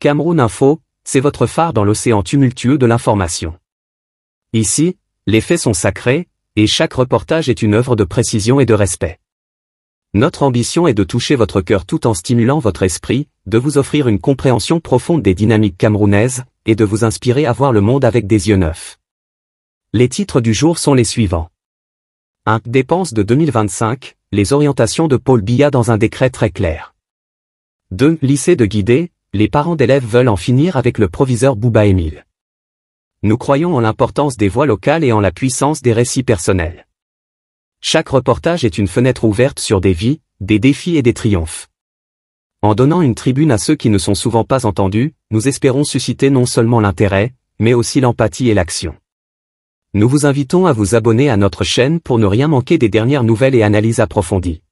Cameroun Info, c'est votre phare dans l'océan tumultueux de l'information. Ici, les faits sont sacrés, et chaque reportage est une œuvre de précision et de respect. Notre ambition est de toucher votre cœur tout en stimulant votre esprit, de vous offrir une compréhension profonde des dynamiques camerounaises, et de vous inspirer à voir le monde avec des yeux neufs. Les titres du jour sont les suivants. 1. Dépenses de 2025, les orientations de Paul Biya dans un décret très clair. 2. Lycée de Guidée, les parents d'élèves veulent en finir avec le proviseur Bouba Émile. Nous croyons en l'importance des voix locales et en la puissance des récits personnels. Chaque reportage est une fenêtre ouverte sur des vies, des défis et des triomphes. En donnant une tribune à ceux qui ne sont souvent pas entendus, nous espérons susciter non seulement l'intérêt, mais aussi l'empathie et l'action. Nous vous invitons à vous abonner à notre chaîne pour ne rien manquer des dernières nouvelles et analyses approfondies.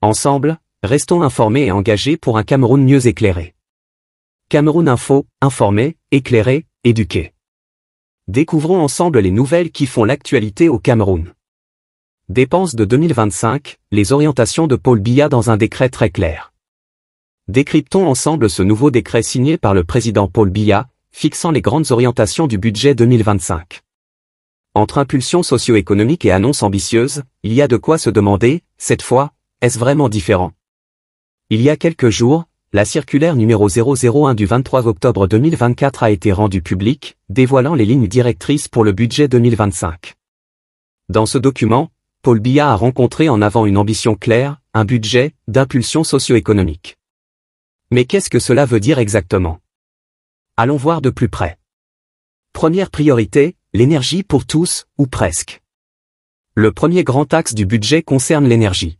Ensemble, restons informés et engagés pour un Cameroun mieux éclairé. Cameroun Info, informé, éclairé, éduqué. Découvrons ensemble les nouvelles qui font l'actualité au Cameroun. Dépenses de 2025, les orientations de Paul Biya dans un décret très clair. Décryptons ensemble ce nouveau décret signé par le président Paul Biya, fixant les grandes orientations du budget 2025. Entre impulsions socio économiques et annonce ambitieuse, il y a de quoi se demander, cette fois, est-ce vraiment différent Il y a quelques jours, la circulaire numéro 001 du 23 octobre 2024 a été rendue publique, dévoilant les lignes directrices pour le budget 2025. Dans ce document, Paul Biya a rencontré en avant une ambition claire, un budget, d'impulsion socio-économique. Mais qu'est-ce que cela veut dire exactement Allons voir de plus près. Première priorité, l'énergie pour tous, ou presque. Le premier grand axe du budget concerne l'énergie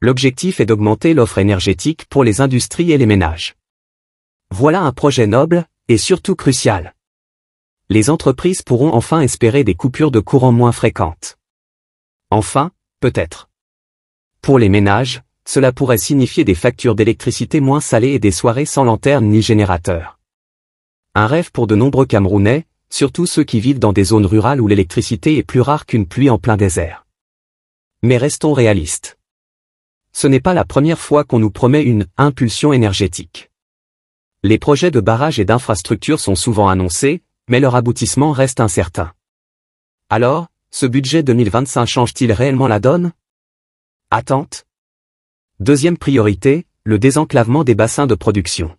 l'objectif est d'augmenter l'offre énergétique pour les industries et les ménages. Voilà un projet noble, et surtout crucial. Les entreprises pourront enfin espérer des coupures de courant moins fréquentes. Enfin, peut-être. Pour les ménages, cela pourrait signifier des factures d'électricité moins salées et des soirées sans lanterne ni générateur. Un rêve pour de nombreux Camerounais, surtout ceux qui vivent dans des zones rurales où l'électricité est plus rare qu'une pluie en plein désert. Mais restons réalistes. Ce n'est pas la première fois qu'on nous promet une impulsion énergétique. Les projets de barrages et d'infrastructures sont souvent annoncés, mais leur aboutissement reste incertain. Alors, ce budget 2025 change-t-il réellement la donne Attente. Deuxième priorité, le désenclavement des bassins de production.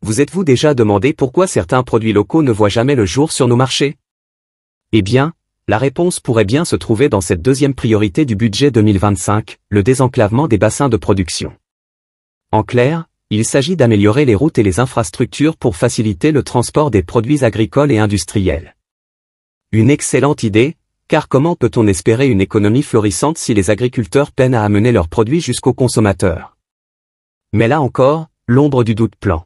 Vous êtes-vous déjà demandé pourquoi certains produits locaux ne voient jamais le jour sur nos marchés Eh bien, la réponse pourrait bien se trouver dans cette deuxième priorité du budget 2025, le désenclavement des bassins de production. En clair, il s'agit d'améliorer les routes et les infrastructures pour faciliter le transport des produits agricoles et industriels. Une excellente idée, car comment peut-on espérer une économie florissante si les agriculteurs peinent à amener leurs produits jusqu'aux consommateurs Mais là encore, l'ombre du doute plan.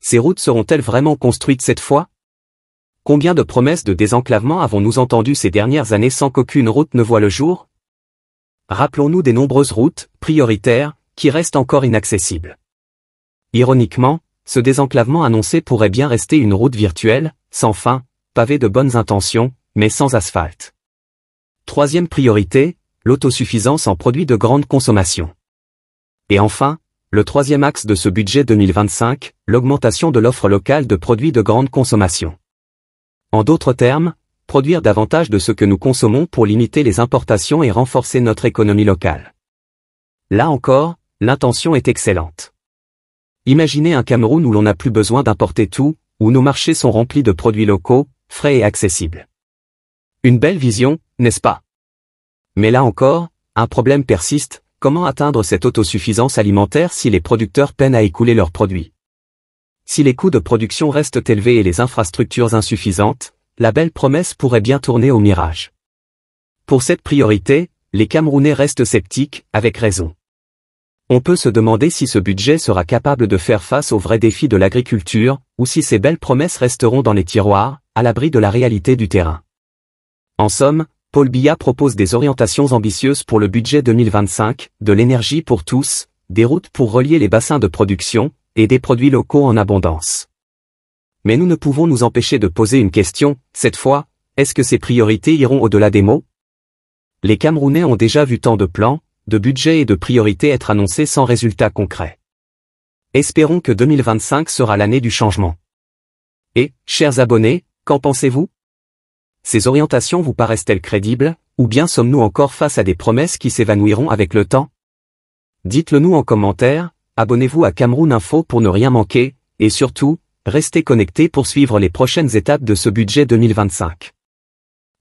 Ces routes seront-elles vraiment construites cette fois Combien de promesses de désenclavement avons-nous entendues ces dernières années sans qu'aucune route ne voie le jour Rappelons-nous des nombreuses routes, prioritaires, qui restent encore inaccessibles. Ironiquement, ce désenclavement annoncé pourrait bien rester une route virtuelle, sans fin, pavée de bonnes intentions, mais sans asphalte. Troisième priorité, l'autosuffisance en produits de grande consommation. Et enfin, le troisième axe de ce budget 2025, l'augmentation de l'offre locale de produits de grande consommation. En d'autres termes, produire davantage de ce que nous consommons pour limiter les importations et renforcer notre économie locale. Là encore, l'intention est excellente. Imaginez un Cameroun où l'on n'a plus besoin d'importer tout, où nos marchés sont remplis de produits locaux, frais et accessibles. Une belle vision, n'est-ce pas Mais là encore, un problème persiste, comment atteindre cette autosuffisance alimentaire si les producteurs peinent à écouler leurs produits si les coûts de production restent élevés et les infrastructures insuffisantes, la belle promesse pourrait bien tourner au mirage. Pour cette priorité, les Camerounais restent sceptiques, avec raison. On peut se demander si ce budget sera capable de faire face aux vrais défis de l'agriculture, ou si ces belles promesses resteront dans les tiroirs, à l'abri de la réalité du terrain. En somme, Paul Biya propose des orientations ambitieuses pour le budget 2025, de l'énergie pour tous, des routes pour relier les bassins de production, et des produits locaux en abondance. Mais nous ne pouvons nous empêcher de poser une question, cette fois, est-ce que ces priorités iront au-delà des mots Les Camerounais ont déjà vu tant de plans, de budgets et de priorités être annoncés sans résultats concrets. Espérons que 2025 sera l'année du changement. Et, chers abonnés, qu'en pensez-vous Ces orientations vous paraissent-elles crédibles, ou bien sommes-nous encore face à des promesses qui s'évanouiront avec le temps Dites-le nous en commentaire, abonnez-vous à Cameroun Info pour ne rien manquer, et surtout, restez connectés pour suivre les prochaines étapes de ce budget 2025.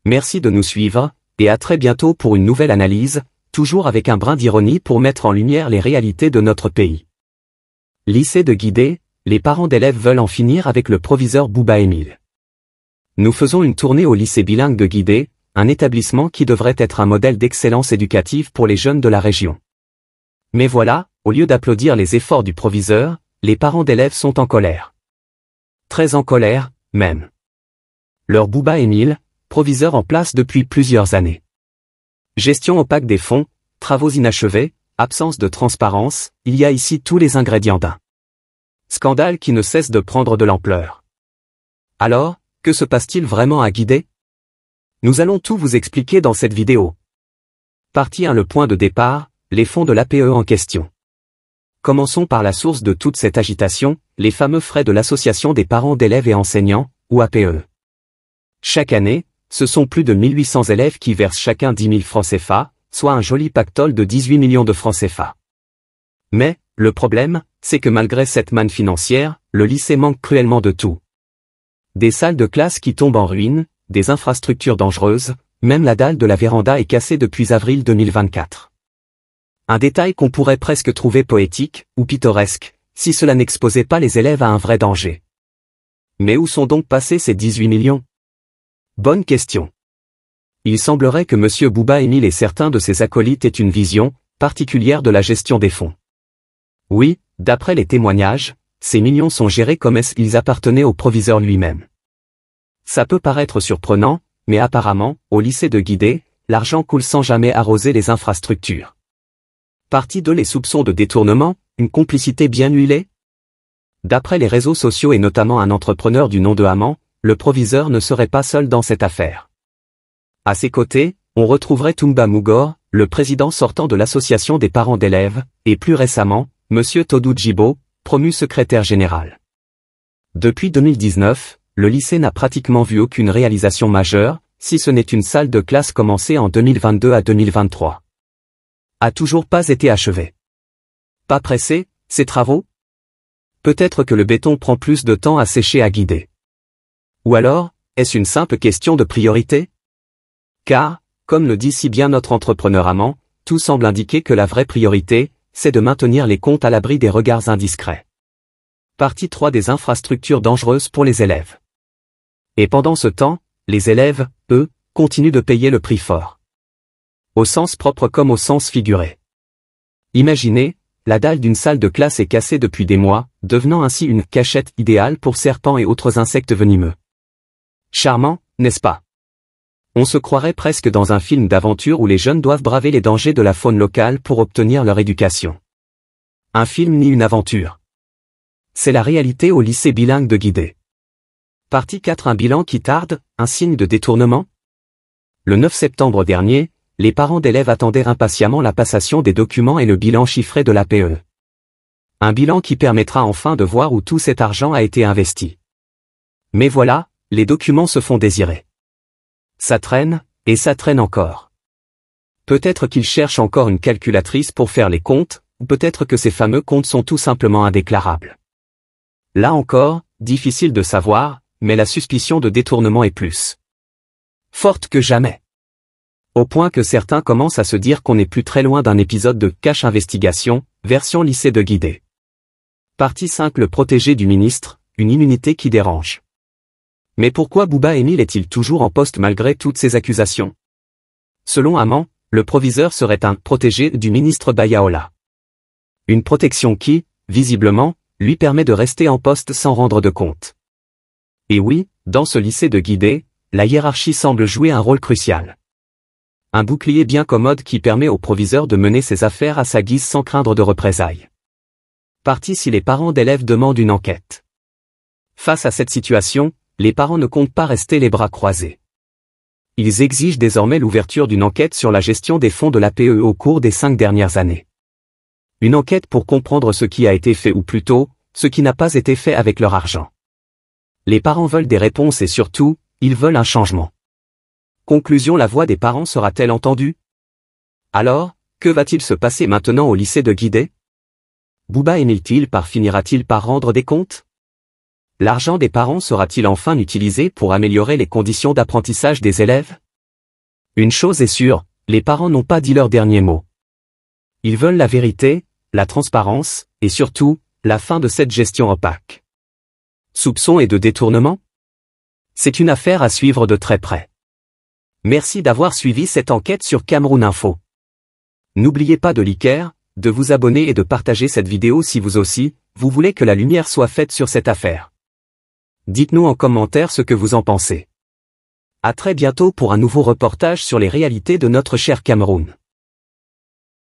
Merci de nous suivre, et à très bientôt pour une nouvelle analyse, toujours avec un brin d'ironie pour mettre en lumière les réalités de notre pays. Lycée de Guidé, les parents d'élèves veulent en finir avec le proviseur Bouba Émile. Nous faisons une tournée au lycée bilingue de Guidé, un établissement qui devrait être un modèle d'excellence éducative pour les jeunes de la région. Mais voilà, au lieu d'applaudir les efforts du proviseur, les parents d'élèves sont en colère. Très en colère, même. Leur Bouba Émile, proviseur en place depuis plusieurs années. Gestion opaque des fonds, travaux inachevés, absence de transparence, il y a ici tous les ingrédients d'un scandale qui ne cesse de prendre de l'ampleur. Alors, que se passe-t-il vraiment à guider Nous allons tout vous expliquer dans cette vidéo. Partie 1 Le point de départ, les fonds de l'APE en question. Commençons par la source de toute cette agitation, les fameux frais de l'Association des parents d'élèves et enseignants, ou APE. Chaque année, ce sont plus de 1800 élèves qui versent chacun 10 000 francs CFA, soit un joli pactole de 18 millions de francs CFA. Mais, le problème, c'est que malgré cette manne financière, le lycée manque cruellement de tout. Des salles de classe qui tombent en ruine, des infrastructures dangereuses, même la dalle de la véranda est cassée depuis avril 2024. Un détail qu'on pourrait presque trouver poétique, ou pittoresque, si cela n'exposait pas les élèves à un vrai danger. Mais où sont donc passés ces 18 millions Bonne question. Il semblerait que M. Bouba émile et certains de ses acolytes aient une vision, particulière de la gestion des fonds. Oui, d'après les témoignages, ces millions sont gérés comme s'ils appartenaient au proviseur lui-même. Ça peut paraître surprenant, mais apparemment, au lycée de Guidé, l'argent coule sans jamais arroser les infrastructures. Partie 2 Les soupçons de détournement, une complicité bien huilée D'après les réseaux sociaux et notamment un entrepreneur du nom de Haman, le proviseur ne serait pas seul dans cette affaire. À ses côtés, on retrouverait Toumba Mugor, le président sortant de l'association des parents d'élèves, et plus récemment, M. Todou Djibo, promu secrétaire général. Depuis 2019, le lycée n'a pratiquement vu aucune réalisation majeure, si ce n'est une salle de classe commencée en 2022 à 2023 a toujours pas été achevé. Pas pressé, ces travaux Peut-être que le béton prend plus de temps à sécher à guider. Ou alors, est-ce une simple question de priorité Car, comme le dit si bien notre entrepreneur amant, tout semble indiquer que la vraie priorité, c'est de maintenir les comptes à l'abri des regards indiscrets. Partie 3 des infrastructures dangereuses pour les élèves. Et pendant ce temps, les élèves, eux, continuent de payer le prix fort au sens propre comme au sens figuré. Imaginez, la dalle d'une salle de classe est cassée depuis des mois, devenant ainsi une cachette idéale pour serpents et autres insectes venimeux. Charmant, n'est-ce pas On se croirait presque dans un film d'aventure où les jeunes doivent braver les dangers de la faune locale pour obtenir leur éducation. Un film ni une aventure. C'est la réalité au lycée bilingue de Guidé. Partie 4 Un bilan qui tarde, un signe de détournement Le 9 septembre dernier, les parents d'élèves attendaient impatiemment la passation des documents et le bilan chiffré de l'APE. Un bilan qui permettra enfin de voir où tout cet argent a été investi. Mais voilà, les documents se font désirer. Ça traîne, et ça traîne encore. Peut-être qu'ils cherchent encore une calculatrice pour faire les comptes, ou peut-être que ces fameux comptes sont tout simplement indéclarables. Là encore, difficile de savoir, mais la suspicion de détournement est plus forte que jamais au point que certains commencent à se dire qu'on n'est plus très loin d'un épisode de Cache Investigation, version lycée de Guidé. Partie 5 Le protégé du ministre, une immunité qui dérange. Mais pourquoi Bouba Emile est-il toujours en poste malgré toutes ces accusations Selon Amand, le proviseur serait un protégé du ministre Bayaola. Une protection qui, visiblement, lui permet de rester en poste sans rendre de compte. Et oui, dans ce lycée de Guidé, la hiérarchie semble jouer un rôle crucial. Un bouclier bien commode qui permet au proviseur de mener ses affaires à sa guise sans craindre de représailles. Parti si les parents d'élèves demandent une enquête. Face à cette situation, les parents ne comptent pas rester les bras croisés. Ils exigent désormais l'ouverture d'une enquête sur la gestion des fonds de l'APE e au cours des cinq dernières années. Une enquête pour comprendre ce qui a été fait ou plutôt, ce qui n'a pas été fait avec leur argent. Les parents veulent des réponses et surtout, ils veulent un changement. Conclusion La voix des parents sera-t-elle entendue Alors, que va-t-il se passer maintenant au lycée de Guidé Booba t il par finira-t-il par rendre des comptes L'argent des parents sera-t-il enfin utilisé pour améliorer les conditions d'apprentissage des élèves Une chose est sûre, les parents n'ont pas dit leur dernier mot. Ils veulent la vérité, la transparence, et surtout, la fin de cette gestion opaque. Soupçons et de détournement C'est une affaire à suivre de très près. Merci d'avoir suivi cette enquête sur Cameroun Info. N'oubliez pas de liker, de vous abonner et de partager cette vidéo si vous aussi, vous voulez que la lumière soit faite sur cette affaire. Dites-nous en commentaire ce que vous en pensez. À très bientôt pour un nouveau reportage sur les réalités de notre cher Cameroun.